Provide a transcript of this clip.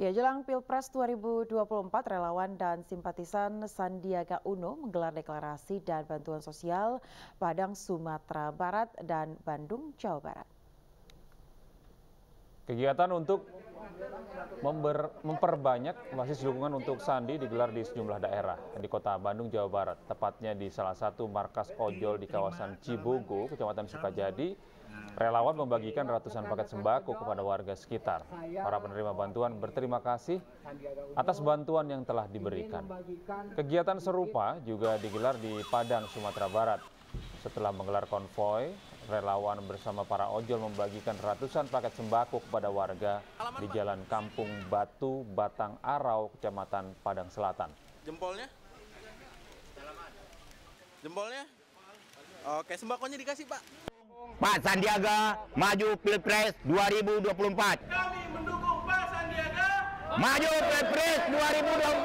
Ya, jelang Pilpres 2024, relawan dan simpatisan Sandiaga Uno menggelar deklarasi dan bantuan sosial Padang, Sumatera Barat, dan Bandung, Jawa Barat. Kegiatan untuk member, memperbanyak basis dukungan untuk Sandi digelar di sejumlah daerah di kota Bandung, Jawa Barat, tepatnya di salah satu markas ojol di kawasan Cibogo, Kecamatan Sukajadi. Relawan membagikan ratusan paket sembako kepada warga sekitar. Para penerima bantuan berterima kasih atas bantuan yang telah diberikan. Kegiatan serupa juga digelar di Padang, Sumatera Barat. Setelah menggelar konvoi, relawan bersama para ojol membagikan ratusan paket sembako kepada warga di Jalan Kampung Batu, Batang Arau, Kecamatan Padang Selatan. Jempolnya? Jempolnya? Oke, sembakonya dikasih, Pak. Pak Sandiaga maju Pilpres 2024. Kami mendukung Pak Sandiaga maju Pilpres 2024.